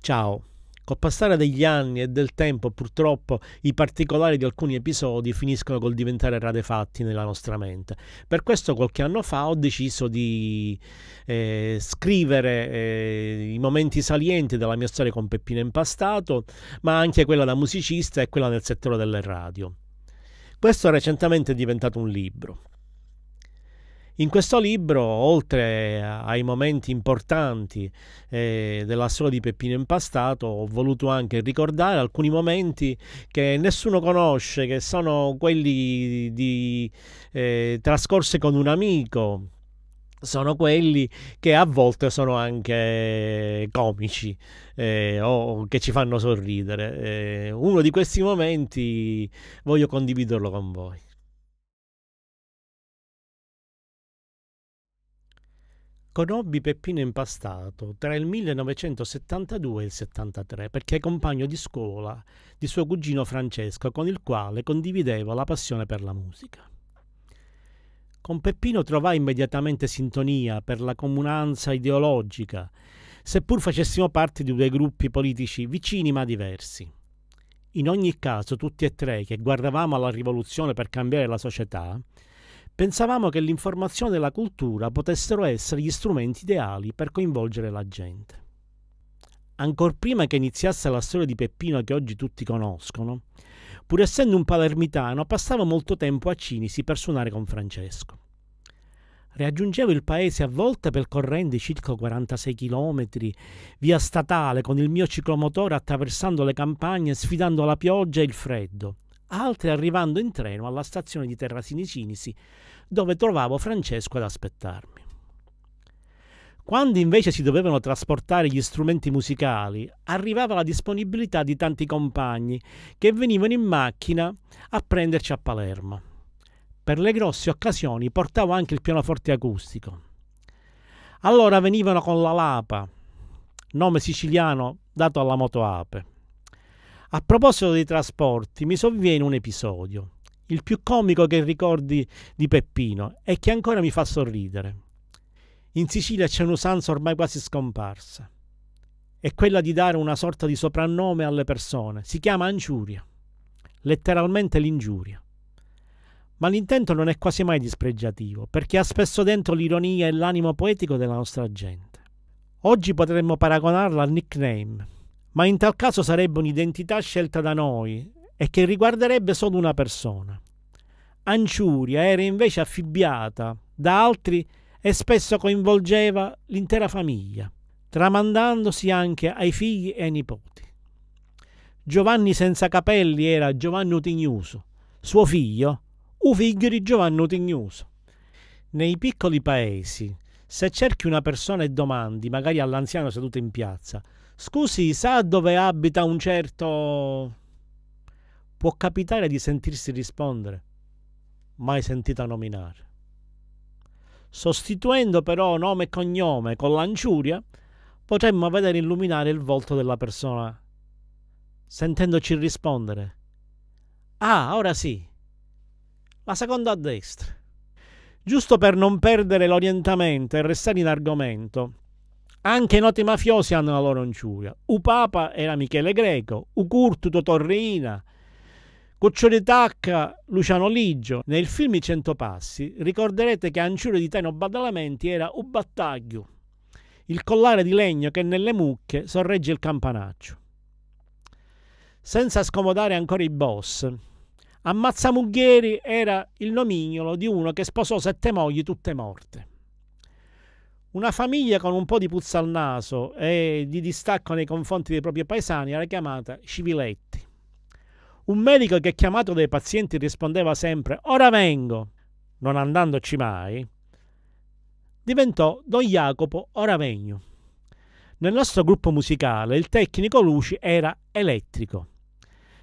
Ciao. Col passare degli anni e del tempo, purtroppo, i particolari di alcuni episodi finiscono col diventare radefatti nella nostra mente. Per questo qualche anno fa ho deciso di eh, scrivere eh, i momenti salienti della mia storia con Peppino Impastato, ma anche quella da musicista e quella nel settore delle radio. Questo recentemente è diventato un libro. In questo libro, oltre ai momenti importanti eh, della storia di Peppino Impastato, ho voluto anche ricordare alcuni momenti che nessuno conosce, che sono quelli di, eh, trascorse con un amico, sono quelli che a volte sono anche comici eh, o che ci fanno sorridere. Eh, uno di questi momenti voglio condividerlo con voi. Conobbi Peppino Impastato tra il 1972 e il 73 perché è compagno di scuola di suo cugino Francesco con il quale condivideva la passione per la musica. Con Peppino trovai immediatamente sintonia per la comunanza ideologica, seppur facessimo parte di due gruppi politici vicini ma diversi. In ogni caso, tutti e tre che guardavamo alla rivoluzione per cambiare la società, Pensavamo che l'informazione e la cultura potessero essere gli strumenti ideali per coinvolgere la gente. Ancor prima che iniziasse la storia di Peppino che oggi tutti conoscono, pur essendo un palermitano, passavo molto tempo a Cinisi per suonare con Francesco. Raggiungevo il paese a volte percorrendo i circa 46 km via statale con il mio ciclomotore attraversando le campagne, sfidando la pioggia e il freddo, altre arrivando in treno alla stazione di Terrasini Cinisi, dove trovavo Francesco ad aspettarmi. Quando invece si dovevano trasportare gli strumenti musicali, arrivava la disponibilità di tanti compagni che venivano in macchina a prenderci a Palermo. Per le grosse occasioni portavo anche il pianoforte acustico. Allora venivano con la Lapa, nome siciliano dato alla moto ape. A proposito dei trasporti, mi sovviene un episodio, il più comico che ricordi di Peppino e che ancora mi fa sorridere. In Sicilia c'è un'usanza ormai quasi scomparsa. È quella di dare una sorta di soprannome alle persone. Si chiama anciuria, letteralmente l'ingiuria. Ma l'intento non è quasi mai dispregiativo, perché ha spesso dentro l'ironia e l'animo poetico della nostra gente. Oggi potremmo paragonarla al nickname, ma in tal caso sarebbe un'identità scelta da noi e che riguarderebbe solo una persona. Anciuria era invece affibbiata da altri e spesso coinvolgeva l'intera famiglia, tramandandosi anche ai figli e ai nipoti. Giovanni senza capelli era Giovanni Utignuso, suo figlio, u figlio di Giovanni Utignuso. Nei piccoli paesi, se cerchi una persona e domandi, magari all'anziano seduto in piazza, scusi, sa dove abita un certo... può capitare di sentirsi rispondere, mai sentita nominare. Sostituendo però nome e cognome con l'anciuria, potremmo vedere illuminare il volto della persona, sentendoci rispondere. Ah, ora sì. La seconda a destra giusto per non perdere l'orientamento e restare in argomento. Anche i noti mafiosi hanno la loro anciuria. U Papa era Michele Greco, U Curtuto Torreina, Coccioli Tacca, Luciano Liggio. Nel film I Cento Passi ricorderete che anciuria di Teno Badalamenti era U Battaglio, il collare di legno che nelle mucche sorregge il campanaccio. Senza scomodare ancora i boss, Ammazzamugheri era il nomignolo di uno che sposò sette mogli tutte morte. Una famiglia con un po' di puzza al naso e di distacco nei confronti dei propri paesani era chiamata Civiletti. Un medico che chiamato dai pazienti rispondeva sempre Ora vengo, non andandoci mai, diventò Don Jacopo Oravegno. Nel nostro gruppo musicale il tecnico luci era elettrico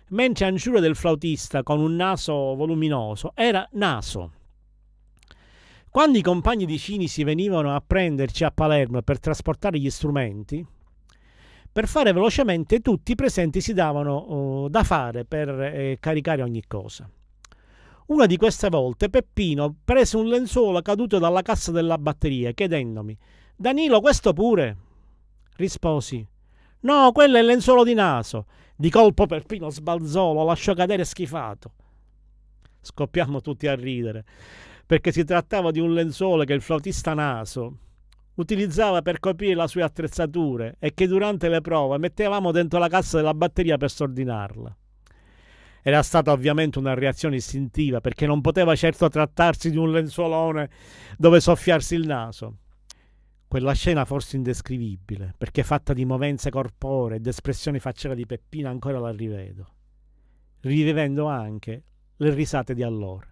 mentre Anciura del flautista con un naso voluminoso era naso. Quando i compagni di Cinisi venivano a prenderci a Palermo per trasportare gli strumenti, per fare velocemente tutti i presenti si davano uh, da fare per eh, caricare ogni cosa. Una di queste volte Peppino prese un lenzuolo caduto dalla cassa della batteria chiedendomi Danilo questo pure? Risposi No, quello è il lenzuolo di naso. Di colpo Perpino sbalzò, lo lasciò cadere schifato. Scoppiamo tutti a ridere, perché si trattava di un lenzuolo che il flautista naso utilizzava per coprire le sue attrezzature e che durante le prove mettevamo dentro la cassa della batteria per sordinarla. Era stata ovviamente una reazione istintiva, perché non poteva certo trattarsi di un lenzuolone dove soffiarsi il naso. Quella scena forse indescrivibile, perché fatta di movenze corporee ed espressioni facciali di Peppina ancora la rivedo, rivivendo anche le risate di allora.